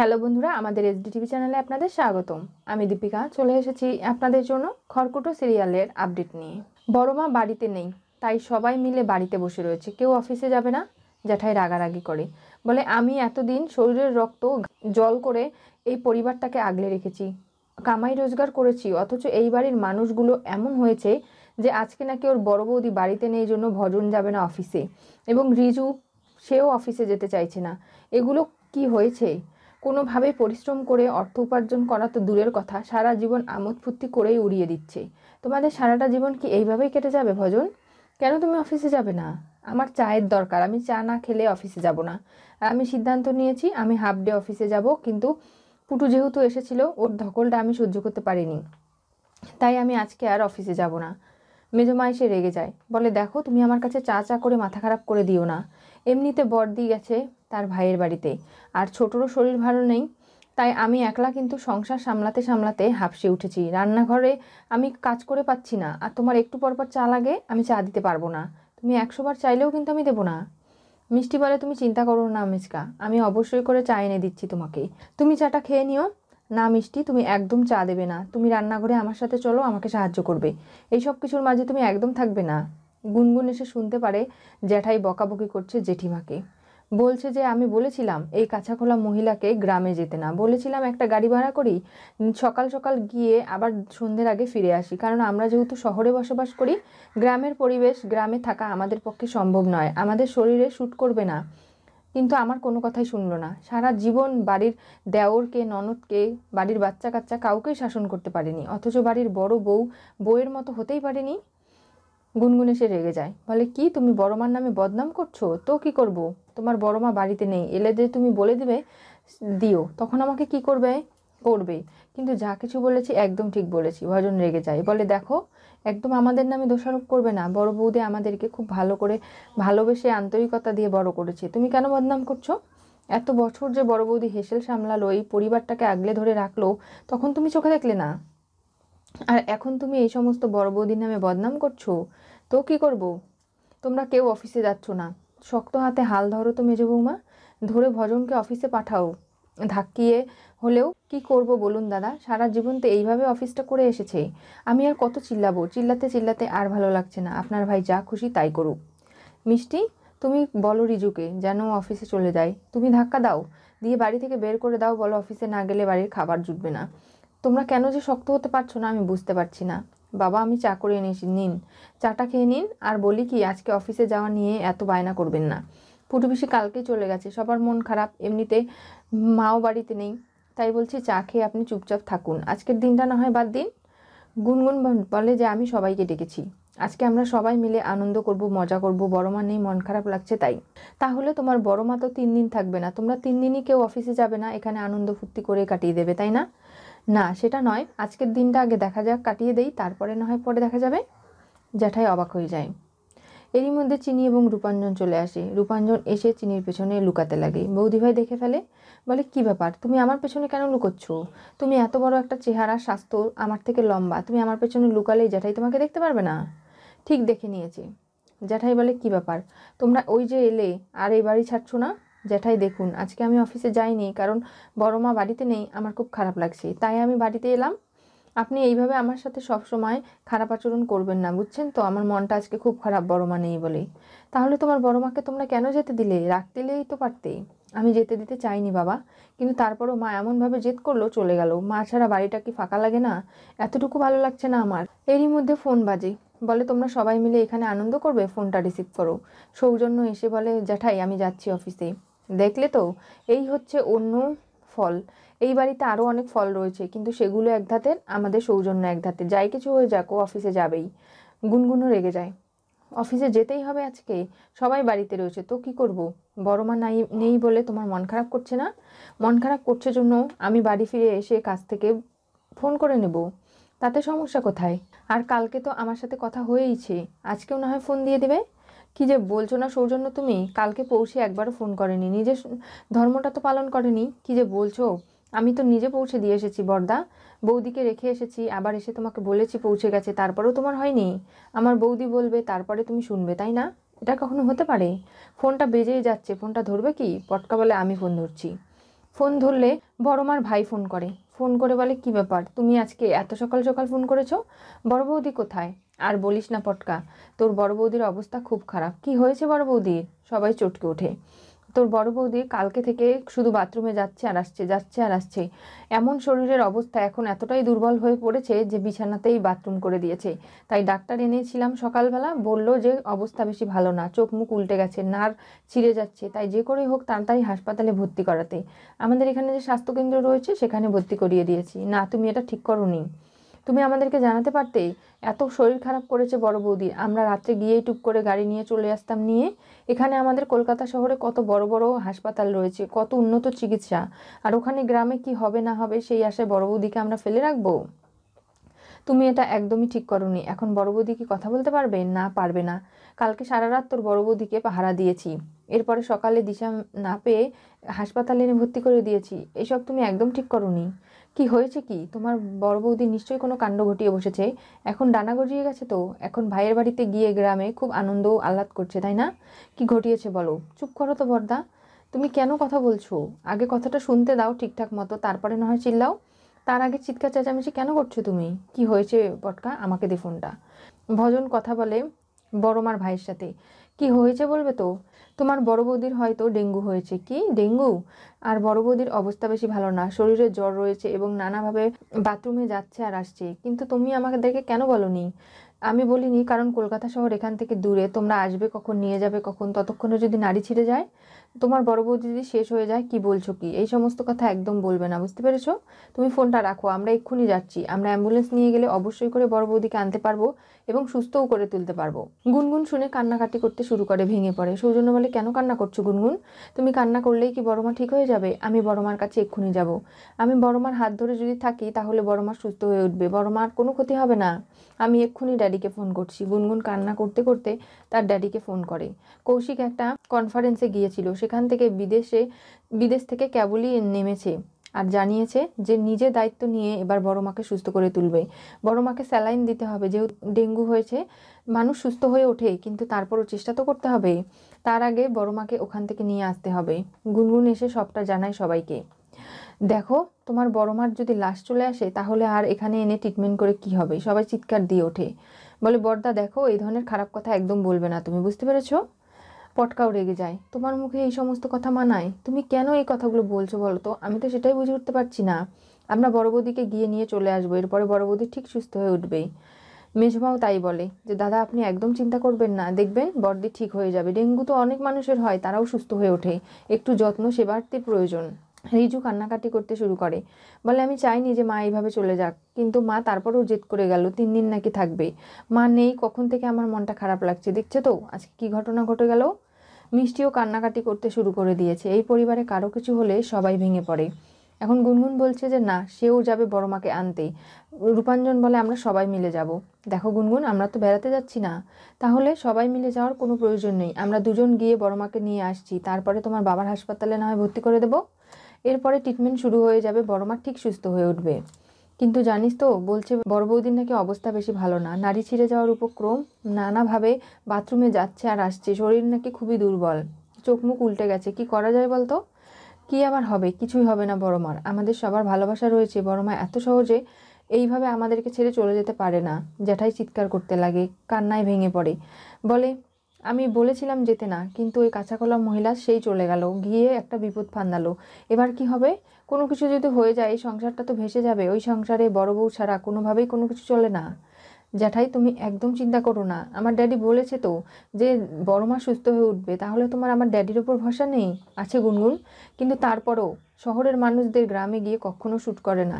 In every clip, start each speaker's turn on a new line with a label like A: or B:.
A: Hello বন্ধুরা আমাদের SD TV চ্যানেলে আপনাদের স্বাগতম আমি দীপিকা চলে এসেছি আপনাদের জন্য খড়কুটো সিরিয়ালের আপডেট নিয়ে বড় মা বাড়িতে নেই তাই সবাই মিলে বাড়িতে বসে রয়েছে কেউ অফিসে যাবে না জ্যাঠাই রাগারাগি করে বলে আমি এতদিন শরীরের রক্ত জল করে এই পরিবারটাকে আগলে রেখেছি কামাই রোজগার করেছি অথচ এই বাড়ির মানুষগুলো এমন হয়েছে যে আজকে নাকি ওর বড় বৌদি বাড়িতে নেই জন্য ভজন যাবে না অফিসে এবং রিজু সেও অফিসে যেতে চাইছে না এগুলো কি হয়েছে কোনোভাবে পরিশ্রম করে অর্থ উপার্জন করা তো দূরের কথা সারা জীবন আমোদ ফুর্তি করেই উড়িয়ে দিচ্ছে তোমাদের সারাটা জীবন কি এইভাবেই কেটে যাবে ভজন কেন তুমি অফিসে যাবে না আমার চায়ের দরকার আমি চা না খেলে অফিসে যাব না আমি সিদ্ধান্ত নিয়েছি আমি হাফ ডে অফিসে যাব কিন্তু পুটু যেহেতু এসেছিল ওর ধকলটা আমি সহ্য করতে পারিনি তাই আমি আজকে আর অফিসে যাব না মেজমা এসে রেগে যায় বলে দেখো তুমি আমার কাছে চা চা করে মাথা খারাপ করে দিও না এমনিতে বর্দি গেছে তার ভাইয়ের বাড়িতে আর ছোটোরও শরীর ভালো নেই তাই আমি একলা কিন্তু সংসার সামলাতে সামলাতে হাঁপসে উঠেছি রান্নাঘরে আমি কাজ করে পাচ্ছি না আর তোমার একটু পরপর চা লাগে আমি চা দিতে পারবো না তুমি একশোবার চাইলেও কিন্তু আমি দেবো না মিষ্টি বলে তুমি চিন্তা করো না মিসকা আমি অবশ্যই করে চা এনে দিচ্ছি তোমাকে তুমি চাটা খেয়ে নিও না মিষ্টি তুমি একদম চা দেবে না তুমি রান্নাঘরে আমার সাথে চলো আমাকে সাহায্য করবে এই সব কিছুর মাঝে তুমি একদম থাকবে না গুনগুন এসে শুনতে পারে জ্যাঠাই বকাবকি করছে জেঠিমাকে বলছে যে আমি বলেছিলাম এই কাছাখোলা মহিলাকে গ্রামে যেতে না বলেছিলাম একটা গাড়ি ভাড়া করি সকাল সকাল গিয়ে আবার সন্ধ্যের আগে ফিরে আসি কারণ আমরা যেহেতু শহরে বসবাস করি গ্রামের পরিবেশ গ্রামে থাকা আমাদের পক্ষে সম্ভব নয় আমাদের শরীরে শ্যুট করবে না কিন্তু আমার কোনো কথাই শুনল না সারা জীবন বাড়ির দেওরকে ননদকে বাড়ির বাচ্চা কাচ্চা কাউকেই শাসন করতে পারেনি অথচ বাড়ির বড় বউ বউয়ের মতো হতেই পারেনি গুনগুনে সে রেগে যায় বলে কি তুমি বড়মার নামে বদনাম করছো তো কি করব। তোমার বড়মা বাড়িতে নেই এলে যে তুমি বলে দিবে দিও তখন আমাকে কি করবে করবে কিন্তু যা কিছু বলেছি একদম ঠিক বলেছি ভজন রেগে যায় বলে দেখো একদম আমাদের নামে দোষারোপ করবে না বড় বৌদি আমাদেরকে খুব ভালো করে ভালোবেসে আন্তরিকতা দিয়ে বড় করেছে তুমি কেন বদনাম করছো এত বছর যে বড় বৌদি হেসেল সামলালো এই পরিবারটাকে আগলে ধরে রাখলো তখন তুমি চোখে দেখলে না আর এখন তুমি এই সমস্ত বড় বৌদির নামে বদনাম করছো তো কি করব। তোমরা কেউ অফিসে যাচ্ছ না শক্ত হাতে হাল ধরো তো মেজ বৌমা ধরে ভজনকে অফিসে পাঠাও ধাক্কিয়ে হলেও কি করব বলুন দাদা সারা জীবন তো এইভাবে অফিসটা করে এসেছে আমি আর কত চিল্লাবো চিল্লাতে চিল্লাতে আর ভালো লাগছে না আপনার ভাই যা খুশি তাই করুক মিষ্টি তুমি বলো রিজুকে যেন অফিসে চলে যায় তুমি ধাক্কা দাও দিয়ে বাড়ি থেকে বের করে দাও বলো অফিসে না গেলে বাড়ির খাবার জুটবে না তোমরা কেন যে শক্ত হতে পারছো না আমি বুঝতে পারছি না বাবা আমি চা করে এনেছি নিন চাটা খেয়ে নিন আর বলি কি আজকে অফিসে যাওয়া নিয়ে এত বায়না করবেন না পুটুপিসি কালকেই চলে গেছে সবার মন খারাপ এমনিতে মাও বাড়িতে নেই তাই বলছি চা খেয়ে আপনি চুপচাপ থাকুন আজকের দিনটা না হয় বাদ দিন গুনগুন বলে যে আমি সবাইকে ডেকেছি আজকে আমরা সবাই মিলে আনন্দ করব মজা করব বড় মা নেই মন খারাপ লাগছে তাই তাহলে তোমার বড় মা তো তিন দিন থাকবে না তোমরা তিন দিনই কেউ অফিসে যাবে না এখানে আনন্দ ফুর্তি করে কাটিয়ে দেবে তাই না না সেটা নয় আজকের দিনটা আগে দেখা যাক কাটিয়ে দেই তারপরে না হয় পরে দেখা যাবে জ্যাঠাই অবাক হয়ে যায় এরই মধ্যে চিনি এবং রূপাঞ্জন চলে আসে রূপাঞ্জন এসে চিনির পেছনে লুকাতে লাগে বৌদিভাই দেখে ফেলে বলে কি ব্যাপার তুমি আমার পেছনে কেন লুকোচ্ছ তুমি এত বড় একটা চেহারা স্বাস্থ্য আমার থেকে লম্বা তুমি আমার পেছনে লুকালেই জ্যাঠাই তোমাকে দেখতে পারবে না ঠিক দেখে নিয়েছে জ্যাঠাই বলে কি ব্যাপার তোমরা ওই যে এলে আর এই বাড়ি ছাড়ছো না জ্যাঠাই দেখুন আজকে আমি অফিসে যাইনি কারণ বড় মা বাড়িতে নেই আমার খুব খারাপ লাগছে তাই আমি বাড়িতে এলাম আপনি এইভাবে আমার সাথে সব সময় খারাপ আচরণ করবেন না বুঝছেন তো আমার মনটা আজকে খুব খারাপ বড় মা নেই বলে তাহলে তোমার বড় মাকে তোমরা কেন যেতে দিলে রাখতেলেই তো পারতে আমি যেতে দিতে চাইনি বাবা কিন্তু তারপরও মা এমনভাবে জেদ করলো চলে গেল মা ছাড়া বাড়িটা কি ফাঁকা লাগে না এতটুকু ভালো লাগছে না আমার এরই মধ্যে ফোন বাজে বলে তোমরা সবাই মিলে এখানে আনন্দ করবে ফোনটা রিসিভ করো সৌজন্য এসে বলে জ্যাঠাই আমি যাচ্ছি অফিসে দেখলে তো এই হচ্ছে অন্য ফল এই বাড়িতে আরও অনেক ফল রয়েছে কিন্তু সেগুলো এক ধাতের আমাদের সৌজন্য এক ধাতে যাই কিছু হয়ে যাক ও অফিসে যাবেই গুনগুনও রেগে যায় অফিসে যেতেই হবে আজকে সবাই বাড়িতে রয়েছে তো কি করব বড় মা নাই নেই বলে তোমার মন খারাপ করছে না মন খারাপ করছে জন্য আমি বাড়ি ফিরে এসে কাজ থেকে ফোন করে নেব তাতে সমস্যা কোথায় আর কালকে তো আমার সাথে কথা হয়েইছে আজকেও না হয় ফোন দিয়ে দেবে কি যে বলছো না সৌজন্য তুমি কালকে পৌঁছে একবারও ফোন করেনি নিজের ধর্মটা তো পালন করেনি কি যে বলছো আমি তো নিজে পৌঁছে দিয়ে এসেছি বর্দা বৌদিকে রেখে এসেছি আবার এসে তোমাকে বলেছি পৌঁছে গেছে তারপরেও তোমার হয়নি আমার বৌদি বলবে তারপরে তুমি শুনবে তাই না এটা কখনো হতে পারে ফোনটা বেজেই যাচ্ছে ফোনটা ধরবে কি পটকা বলে আমি ফোন ধরছি ফোন ধরলে বড়মার ভাই ফোন করে ফোন করে বলে কি ব্যাপার তুমি আজকে এত সকাল সকাল ফোন করেছো বড় বৌদি কোথায় আর বলিস না পটকা তোর বড় বৌদির অবস্থা খুব খারাপ কি হয়েছে বড় বৌদির সবাই চটকে ওঠে তোর বড় বৌদি কালকে থেকে শুধু বাথরুমে যাচ্ছে আর আসছে যাচ্ছে আর আসছে এমন শরীরের অবস্থা এখন এতটাই দুর্বল হয়ে পড়েছে যে বিছানাতেই বাথরুম করে দিয়েছে তাই ডাক্তার এনেছিলাম সকালবেলা বলল যে অবস্থা বেশি ভালো না চোখ মুখ উল্টে গেছে নার ছিঁড়ে যাচ্ছে তাই যে করে হোক তাড়াতাড়ি হাসপাতালে ভর্তি করাতে আমাদের এখানে যে স্বাস্থ্যকেন্দ্র রয়েছে সেখানে ভর্তি করিয়ে দিয়েছি না তুমি এটা ঠিক করো নি তুমি আমাদেরকে জানাতে পারতে এত শরীর খারাপ করেছে বড় বৌদি আমরা রাত্রে গিয়েই টুপ করে গাড়ি নিয়ে চলে আসতাম নিয়ে এখানে আমাদের কলকাতা শহরে কত বড় বড় হাসপাতাল রয়েছে কত উন্নত চিকিৎসা আর ওখানে গ্রামে কি হবে না হবে সেই আশায় বড় বৌদিকে আমরা ফেলে রাখবো তুমি এটা একদমই ঠিক করনি এখন বড় বৌদি কি কথা বলতে পারবে না পারবে না কালকে সারা রাত তোর বড় বৌদিকে পাহারা দিয়েছি এরপরে সকালে দিশা না পেয়ে হাসপাতালে এনে ভর্তি করে দিয়েছি এসব তুমি একদম ঠিক করনি কি হয়েছে কি তোমার বড় বৌদি নিশ্চয়ই কোনো কাণ্ড ঘটিয়ে বসেছে এখন ডানা গজিয়ে গেছে তো এখন ভাইয়ের বাড়িতে গিয়ে গ্রামে খুব আনন্দ আহ্লাদ করছে তাই না কি ঘটিয়েছে বলো চুপ করো তো বর্দা তুমি কেন কথা বলছো আগে কথাটা শুনতে দাও ঠিকঠাক মতো তারপরে না হয় চিল্লাও তার আগে চিৎকার চেঁচামেচি কেন করছো তুমি কি হয়েছে পটকা আমাকে দে ফোনটা ভজন কথা বলে বড়মার ভাইয়ের সাথে কি হয়েছে বলবে তো তোমার বড় বৌদির হয়তো ডেঙ্গু হয়েছে কি ডেঙ্গু আর বড় বৌদির অবস্থা বেশি ভালো না শরীরে জ্বর রয়েছে এবং নানাভাবে বাথরুমে যাচ্ছে আর আসছে কিন্তু তুমি আমাকে দেখে কেন বলনি আমি বলিনি কারণ কলকাতা শহর এখান থেকে দূরে তোমরা আসবে কখন নিয়ে যাবে কখন ততক্ষণে যদি নাড়ি ছিঁড়ে যায় তোমার বড় বউ যদি শেষ হয়ে যায় কি বলছো কি এই সমস্ত কথা একদম বলবে না বুঝতে পেরেছো তুমি ফোনটা রাখো আমরা এক্ষুনি যাচ্ছি আমরা অ্যাম্বুলেন্স নিয়ে গেলে অবশ্যই করে বড় বৌদিকে আনতে পারবো এবং সুস্থও করে তুলতে পারবো গুনগুন শুনে কান্নাকাটি করতে শুরু করে ভেঙে পড়ে সৌজন্য বলে কেন কান্না করছো গুনগুন তুমি কান্না করলেই কি বড়মা ঠিক হয়ে যাবে আমি বড়মার কাছে এক্ষুনি যাব আমি বড়মার হাত ধরে যদি থাকি তাহলে বড়মা সুস্থ হয়ে উঠবে বড়মার কোনো ক্ষতি হবে না আমি এক্ষুনি ড্যাডিকে ফোন করছি গুনগুন কান্না করতে করতে তার ড্যাডিকে ফোন করে কৌশিক একটা কনফারেন্সে গিয়েছিল সেখান থেকে বিদেশে বিদেশ থেকে কেবলই নেমেছে আর জানিয়েছে যে নিজে দায়িত্ব নিয়ে এবার বড় মাকে সুস্থ করে তুলবে বড় মাকে স্যালাইন দিতে হবে যেহেতু ডেঙ্গু হয়েছে মানুষ সুস্থ হয়ে ওঠে কিন্তু তারপরও চেষ্টা তো করতে হবে তার আগে বড় মাকে ওখান থেকে নিয়ে আসতে হবে গুনগুন এসে সবটা জানায় সবাইকে দেখো তোমার বড় মার যদি লাশ চলে আসে তাহলে আর এখানে এনে ট্রিটমেন্ট করে কি হবে সবাই চিৎকার দিয়ে ওঠে বলে বর্দা দেখো এই ধরনের খারাপ কথা একদম বলবে না তুমি বুঝতে পেরেছো পটকাও রেগে যায় তোমার মুখে এই সমস্ত কথা মানায় তুমি কেন এই কথাগুলো বলছো বলো তো আমি তো সেটাই বুঝে উঠতে পারছি না আমরা বড় বৌদিকে গিয়ে নিয়ে চলে আসবো এরপরে বড় বৌদি ঠিক সুস্থ হয়ে উঠবেই মেঝমাও তাই বলে যে দাদা আপনি একদম চিন্তা করবেন না দেখবেন বর্দি ঠিক হয়ে যাবে ডেঙ্গু তো অনেক মানুষের হয় তারাও সুস্থ হয়ে ওঠে একটু যত্ন সেবারতে প্রয়োজন রিজু কান্নাকাটি করতে শুরু করে বলে আমি চাইনি যে মা এইভাবে চলে যাক কিন্তু মা তারপরেও জেদ করে গেল তিন দিন নাকি থাকবে মা নেই কখন থেকে আমার মনটা খারাপ লাগছে দেখছে তো আজকে কি ঘটনা ঘটে গেল মিষ্টিও কান্নাকাটি করতে শুরু করে দিয়েছে এই পরিবারে কারো কিছু হলে সবাই ভেঙে পড়ে এখন গুনগুন বলছে যে না সেও যাবে বড় মাকে আনতে রূপাঞ্জন বলে আমরা সবাই মিলে যাব দেখো গুনগুন আমরা তো বেড়াতে যাচ্ছি না তাহলে সবাই মিলে যাওয়ার কোনো প্রয়োজন নেই আমরা দুজন গিয়ে বড় মাকে নিয়ে আসছি তারপরে তোমার বাবার হাসপাতালে না হয় ভর্তি করে দেবো এরপরে ট্রিটমেন্ট শুরু হয়ে যাবে বড় মা ঠিক সুস্থ হয়ে উঠবে কিন্তু জানিস তো বলছে বড় বৌদির নাকি অবস্থা বেশি ভালো না নারী ছিঁড়ে যাওয়ার উপক্রম নানাভাবে বাথরুমে যাচ্ছে আর আসছে শরীর নাকি খুবই দুর্বল চোখ মুখ উল্টে গেছে কি করা যায় বলতো কি আবার হবে কিছুই হবে না বড় মার আমাদের সবার ভালোবাসা রয়েছে বড় মা এত সহজে এইভাবে আমাদেরকে ছেড়ে চলে যেতে পারে না জ্যাঠাই চিৎকার করতে লাগে কান্নায় ভেঙে পড়ে বলে আমি বলেছিলাম যেতে না কিন্তু ওই কাঁচাকলা মহিলা সেই চলে গেল গিয়ে একটা বিপদ ফান্দালো এবার কি হবে কোনো কিছু যদি হয়ে যায় এই সংসারটা তো ভেসে যাবে ওই সংসারে বড় বউ ছাড়া কোনোভাবেই কোনো কিছু চলে না জ্যাঠাই তুমি একদম চিন্তা করো না আমার ড্যাডি বলেছে তো যে বড় মা সুস্থ হয়ে উঠবে তাহলে তোমার আমার ড্যাডির ওপর ভরসা নেই আছে গুনগুন কিন্তু তারপরও শহরের মানুষদের গ্রামে গিয়ে কখনো শ্যুট করে না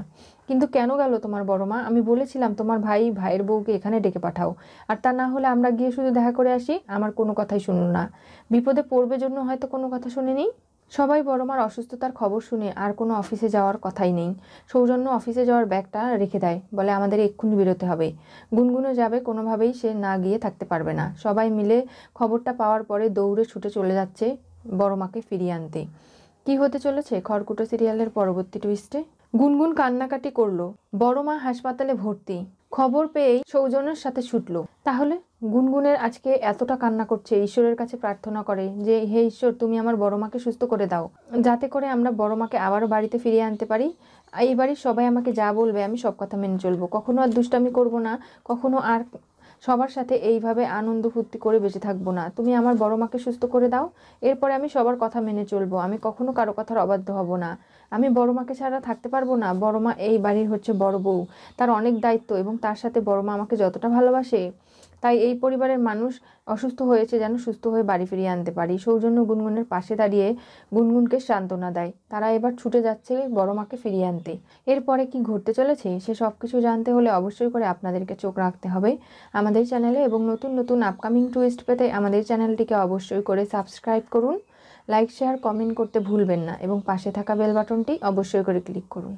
A: কিন্তু কেন গেল তোমার বড় মা আমি বলেছিলাম তোমার ভাই ভাইয়ের বউকে এখানে ডেকে পাঠাও আর তা না হলে আমরা গিয়ে শুধু দেখা করে আসি আমার কোনো কথাই শুনো না বিপদে পড়বে জন্য হয়তো কোনো কথা শুনিনি সবাই বড় মার অসুস্থতার খবর শুনে আর কোনো অফিসে যাওয়ার কথাই নেই সৌজন্য অফিসে যাওয়ার ব্যাগটা রেখে দেয় বলে আমাদের এক্ষুনি বেরোতে হবে গুনগুনও যাবে কোনোভাবেই সে না গিয়ে থাকতে পারবে না সবাই মিলে খবরটা পাওয়ার পরে দৌড়ে ছুটে চলে যাচ্ছে বড় মাকে ফিরিয়ে আনতে কি হতে চলেছে খড়কুটো সিরিয়ালের পরবর্তী টুইস্টে গুনগুন কান্নাকাটি করলো বড় মা হাসপাতালে ভর্তি খবর পেয়েই সৌজনের সাথে ছুটল তাহলে গুনগুনের আজকে এতটা কান্না করছে ঈশ্বরের কাছে প্রার্থনা করে যে হে ঈশ্বর তুমি আমার বড় মাকে সুস্থ করে দাও যাতে করে আমরা বড় মাকে আবারও বাড়িতে ফিরিয়ে আনতে পারি এই বাড়ির সবাই আমাকে যা বলবে আমি সব কথা মেনে চলবো কখনো আর দুষ্টামি করব না কখনো আর সবার সাথে এইভাবে আনন্দ ফুর্তি করে বেঁচে থাকবো না তুমি আমার বড় মাকে সুস্থ করে দাও এরপরে আমি সবার কথা মেনে চলবো আমি কখনো কারো কথার অবাধ্য হব না আমি বড় মাকে ছাড়া থাকতে পারবো না বড় মা এই বাড়ির হচ্ছে বড় বউ তার অনেক দায়িত্ব এবং তার সাথে বড় মা আমাকে যতটা ভালোবাসে তাই এই পরিবারের মানুষ অসুস্থ হয়েছে যেন সুস্থ হয়ে বাড়ি ফিরিয়ে আনতে পারি সৌজন্য গুনগুনের পাশে দাঁড়িয়ে গুনগুনকে সান্ত্বনা দেয় তারা এবার ছুটে যাচ্ছে বড় মাকে ফিরিয়ে আনতে এরপরে কি ঘটতে চলেছে সে সব কিছু জানতে হলে অবশ্যই করে আপনাদেরকে চোখ রাখতে হবে আমাদের চ্যানেলে এবং নতুন নতুন আপকামিং টুইস্ট পেতে আমাদের চ্যানেলটিকে অবশ্যই করে সাবস্ক্রাইব করুন লাইক শেয়ার কমেন্ট করতে ভুলবেন না এবং পাশে থাকা বেল বাটনটি অবশ্যই করে ক্লিক করুন